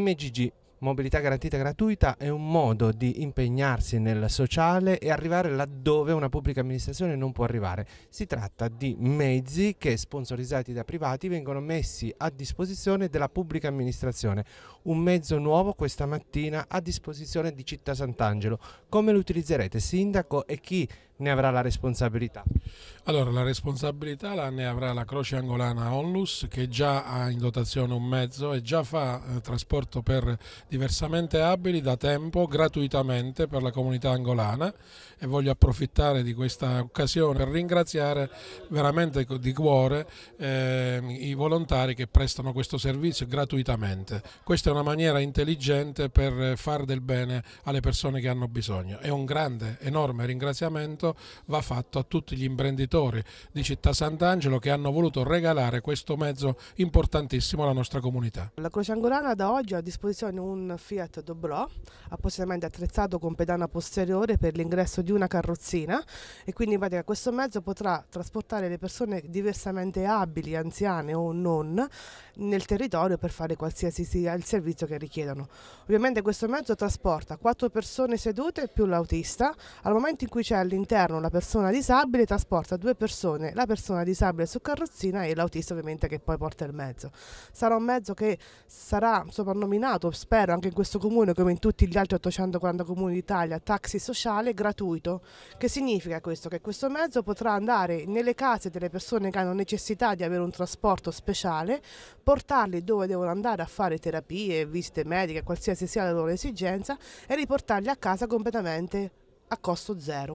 MGG Mobilità garantita gratuita è un modo di impegnarsi nel sociale e arrivare laddove una pubblica amministrazione non può arrivare. Si tratta di mezzi che, sponsorizzati da privati, vengono messi a disposizione della pubblica amministrazione. Un mezzo nuovo questa mattina a disposizione di Città Sant'Angelo. Come lo utilizzerete, Sindaco e chi ne avrà la responsabilità? Allora, la responsabilità la ne avrà la Croce Angolana Onlus che già ha in dotazione un mezzo e già fa eh, trasporto per diversamente abili da tempo gratuitamente per la comunità angolana e voglio approfittare di questa occasione per ringraziare veramente di cuore eh, i volontari che prestano questo servizio gratuitamente. Questa è una maniera intelligente per fare del bene alle persone che hanno bisogno. È un grande, enorme ringraziamento va fatto a tutti gli imprenditori di Città Sant'Angelo che hanno voluto regalare questo mezzo importantissimo alla nostra comunità. La Croce Angolana da oggi ha a disposizione un Fiat Dobrò appositamente attrezzato con pedana posteriore per l'ingresso di una carrozzina e quindi in pratica questo mezzo potrà trasportare le persone diversamente abili, anziane o non nel territorio per fare qualsiasi sia il servizio che richiedono. Ovviamente questo mezzo trasporta quattro persone sedute più l'autista al momento in cui c'è all'interno all'interno la persona disabile trasporta due persone, la persona disabile su carrozzina e l'autista ovviamente che poi porta il mezzo. Sarà un mezzo che sarà soprannominato, spero, anche in questo comune come in tutti gli altri 840 comuni d'Italia, taxi sociale gratuito. Che significa questo? Che questo mezzo potrà andare nelle case delle persone che hanno necessità di avere un trasporto speciale, portarli dove devono andare a fare terapie, visite mediche, qualsiasi sia la loro esigenza e riportarli a casa completamente a costo zero.